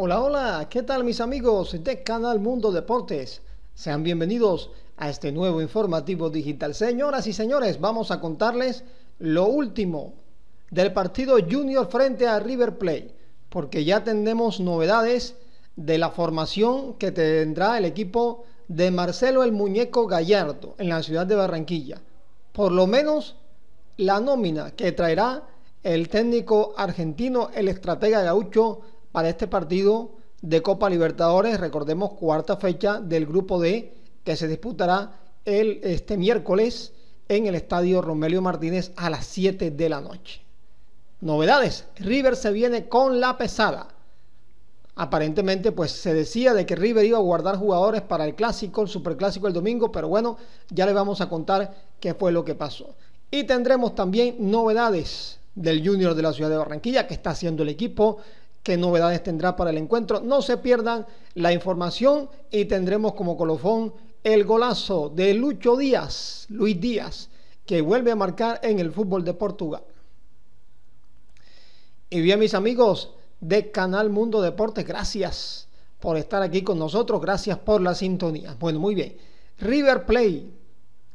Hola, hola, ¿qué tal mis amigos de Canal Mundo Deportes? Sean bienvenidos a este nuevo informativo digital. Señoras y señores, vamos a contarles lo último del partido Junior frente a River Plate, porque ya tenemos novedades de la formación que tendrá el equipo de Marcelo el Muñeco Gallardo en la ciudad de Barranquilla. Por lo menos la nómina que traerá el técnico argentino, el estratega gaucho para este partido de Copa Libertadores, recordemos cuarta fecha del grupo D que se disputará el, este miércoles en el estadio Romelio Martínez a las 7 de la noche. Novedades, River se viene con la pesada. Aparentemente pues se decía de que River iba a guardar jugadores para el clásico, el superclásico el domingo, pero bueno, ya le vamos a contar qué fue lo que pasó. Y tendremos también novedades del Junior de la ciudad de Barranquilla que está haciendo el equipo qué novedades tendrá para el encuentro. No se pierdan la información y tendremos como colofón el golazo de Lucho Díaz, Luis Díaz, que vuelve a marcar en el fútbol de Portugal. Y bien, mis amigos de Canal Mundo Deportes, gracias por estar aquí con nosotros, gracias por la sintonía. Bueno, muy bien. River Play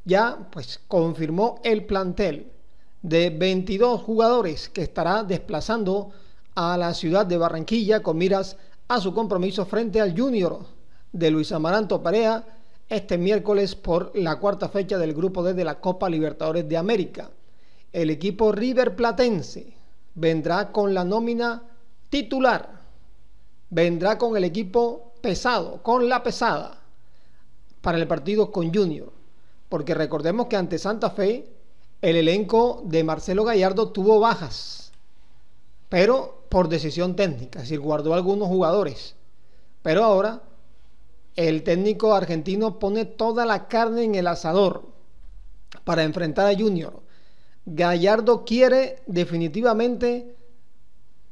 ya pues confirmó el plantel de 22 jugadores que estará desplazando a la ciudad de Barranquilla con miras a su compromiso frente al Junior de Luis Amaranto Perea este miércoles por la cuarta fecha del grupo D de la Copa Libertadores de América. El equipo River Platense vendrá con la nómina titular, vendrá con el equipo pesado, con la pesada, para el partido con Junior. Porque recordemos que ante Santa Fe el elenco de Marcelo Gallardo tuvo bajas pero por decisión técnica, es decir, guardó algunos jugadores. Pero ahora el técnico argentino pone toda la carne en el asador para enfrentar a Junior. Gallardo quiere definitivamente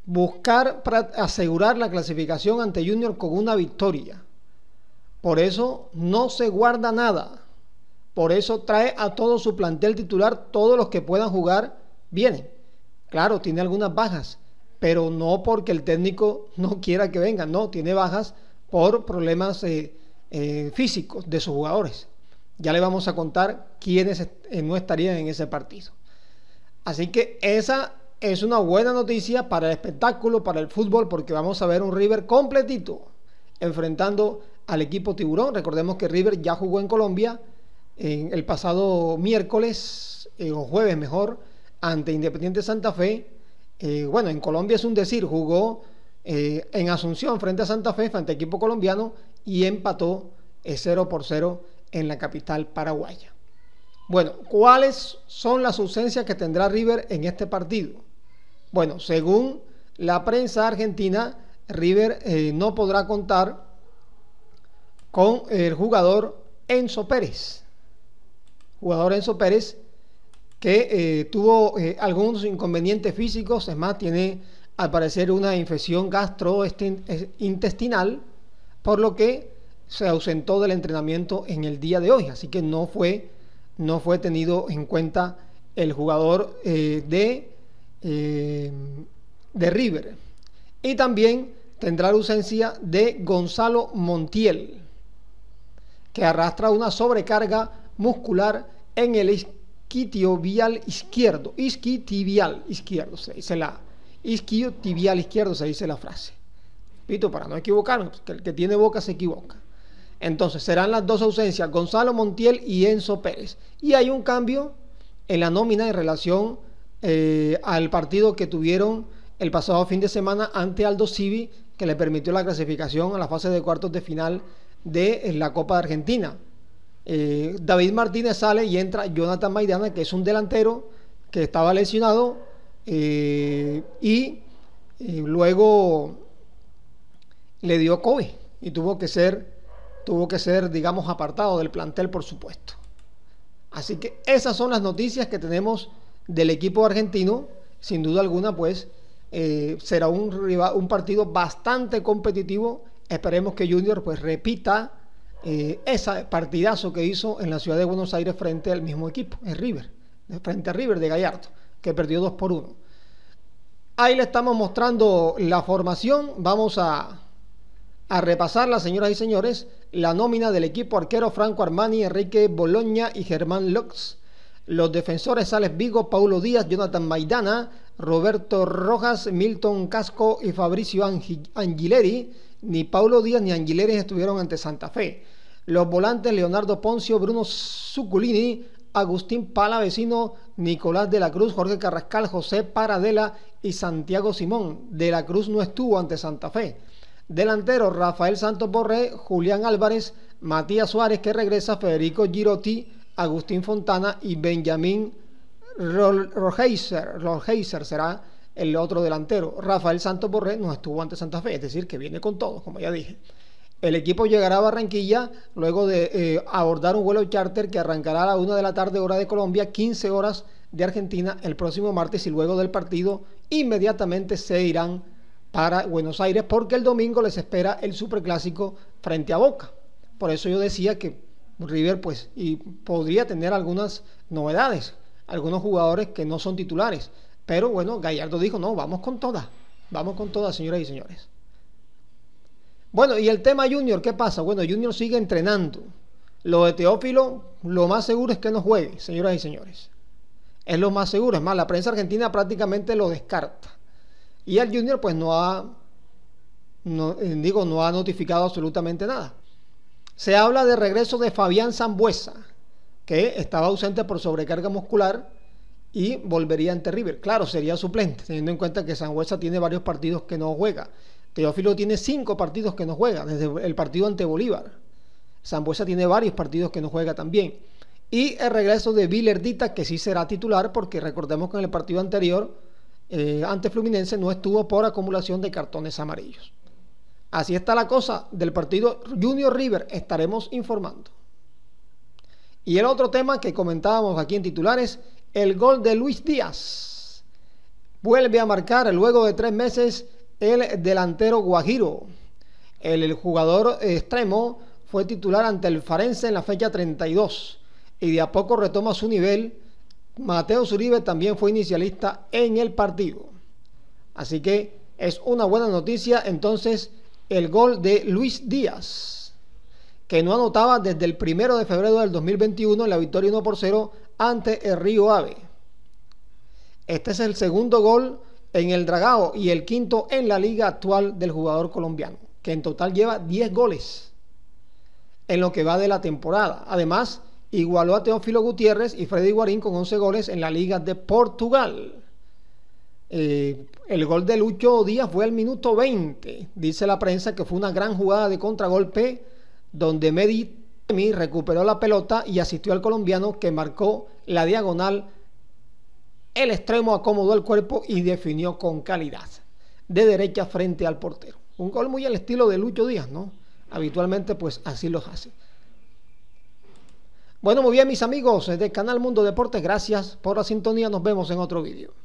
buscar para asegurar la clasificación ante Junior con una victoria. Por eso no se guarda nada. Por eso trae a todo su plantel titular, todos los que puedan jugar vienen. Claro, tiene algunas bajas, pero no porque el técnico no quiera que venga, no, tiene bajas por problemas eh, eh, físicos de sus jugadores. Ya le vamos a contar quiénes eh, no estarían en ese partido. Así que esa es una buena noticia para el espectáculo, para el fútbol, porque vamos a ver un River completito enfrentando al equipo tiburón. Recordemos que River ya jugó en Colombia en el pasado miércoles, o jueves mejor, ante Independiente Santa Fe eh, bueno, en Colombia es un decir, jugó eh, en Asunción frente a Santa Fe, frente a equipo colombiano, y empató 0 eh, por 0 en la capital paraguaya. Bueno, ¿cuáles son las ausencias que tendrá River en este partido? Bueno, según la prensa argentina, River no podrá contar con el jugador Enzo Pérez. Jugador Enzo Pérez que eh, tuvo eh, algunos inconvenientes físicos, es más, tiene al parecer una infección gastrointestinal, por lo que se ausentó del entrenamiento en el día de hoy, así que no fue, no fue tenido en cuenta el jugador eh, de, de River. Y también tendrá la ausencia de Gonzalo Montiel, que arrastra una sobrecarga muscular en el isquiotibial izquierdo, isquiotibial izquierdo, se dice la, isquiotibial izquierdo se dice la frase. Repito, Para no equivocarnos, pues, que el que tiene boca se equivoca. Entonces serán las dos ausencias, Gonzalo Montiel y Enzo Pérez. Y hay un cambio en la nómina en relación eh, al partido que tuvieron el pasado fin de semana ante Aldo Civi, que le permitió la clasificación a la fase de cuartos de final de eh, la Copa de Argentina. Eh, David Martínez sale y entra Jonathan Maidana, que es un delantero que estaba lesionado. Eh, y eh, luego le dio COVID y tuvo que ser, tuvo que ser, digamos, apartado del plantel, por supuesto. Así que esas son las noticias que tenemos del equipo argentino. Sin duda alguna, pues será un, un partido bastante competitivo. Esperemos que Junior pues repita eh, ese partidazo que hizo en la ciudad de Buenos Aires frente al mismo equipo, el River, frente a River de Gallardo, que perdió 2 por 1. Ahí le estamos mostrando la formación. Vamos a, a repasarla, señoras y señores. La nómina del equipo arquero Franco Armani, Enrique Boloña y Germán Lux. Los defensores Sales Vigo, Paulo Díaz, Jonathan Maidana, Roberto Rojas, Milton Casco y Fabricio Anguileri, Angileri. Ni Paulo Díaz ni Angileri estuvieron ante Santa Fe. Los volantes Leonardo Poncio, Bruno Zuculini, Agustín Palavecino, Nicolás de la Cruz, Jorge Carrascal, José Paradela y Santiago Simón. De la Cruz no estuvo ante Santa Fe. Delanteros Rafael Santos Borré, Julián Álvarez, Matías Suárez que regresa, Federico Girotti, Agustín Fontana y Benjamín Rojaizer, será el otro delantero. Rafael Santos Borré no estuvo ante Santa Fe, es decir, que viene con todo, como ya dije. El equipo llegará a Barranquilla luego de eh, abordar un vuelo charter que arrancará a la 1 de la tarde hora de Colombia, 15 horas de Argentina el próximo martes y luego del partido inmediatamente se irán para Buenos Aires porque el domingo les espera el superclásico frente a Boca. Por eso yo decía que River pues y podría tener algunas novedades algunos jugadores que no son titulares. Pero bueno, Gallardo dijo, no, vamos con todas, vamos con todas, señoras y señores. Bueno, y el tema Junior, ¿qué pasa? Bueno, Junior sigue entrenando. Lo de Teófilo, lo más seguro es que no juegue, señoras y señores. Es lo más seguro, es más, la prensa argentina prácticamente lo descarta. Y el Junior pues no ha, eh, digo, no ha notificado absolutamente nada. Se habla de regreso de Fabián Zambuesa que estaba ausente por sobrecarga muscular y volvería ante River. Claro, sería suplente, teniendo en cuenta que San Sangüesa tiene varios partidos que no juega. Teófilo tiene cinco partidos que no juega, desde el partido ante Bolívar. Sangüesa tiene varios partidos que no juega también. Y el regreso de Villerdita, que sí será titular, porque recordemos que en el partido anterior, eh, ante Fluminense, no estuvo por acumulación de cartones amarillos. Así está la cosa del partido Junior River, estaremos informando. Y el otro tema que comentábamos aquí en titulares, el gol de Luis Díaz. Vuelve a marcar luego de tres meses el delantero Guajiro. El jugador extremo fue titular ante el Farense en la fecha 32 y de a poco retoma su nivel. Mateo Zuribe también fue inicialista en el partido. Así que es una buena noticia entonces el gol de Luis Díaz que no anotaba desde el primero de febrero del 2021 en la victoria 1 por 0 ante el Río Ave. Este es el segundo gol en el Dragao y el quinto en la liga actual del jugador colombiano, que en total lleva 10 goles en lo que va de la temporada. Además, igualó a Teófilo Gutiérrez y Freddy Guarín con 11 goles en la liga de Portugal. Eh, el gol de Lucho Díaz fue al minuto 20. Dice la prensa que fue una gran jugada de contragolpe donde Medi recuperó la pelota y asistió al colombiano que marcó la diagonal. El extremo acomodó el cuerpo y definió con calidad, de derecha frente al portero. Un gol muy al estilo de Lucho Díaz, ¿no? Habitualmente pues así los hace. Bueno, muy bien mis amigos de Canal Mundo Deportes, gracias por la sintonía, nos vemos en otro vídeo.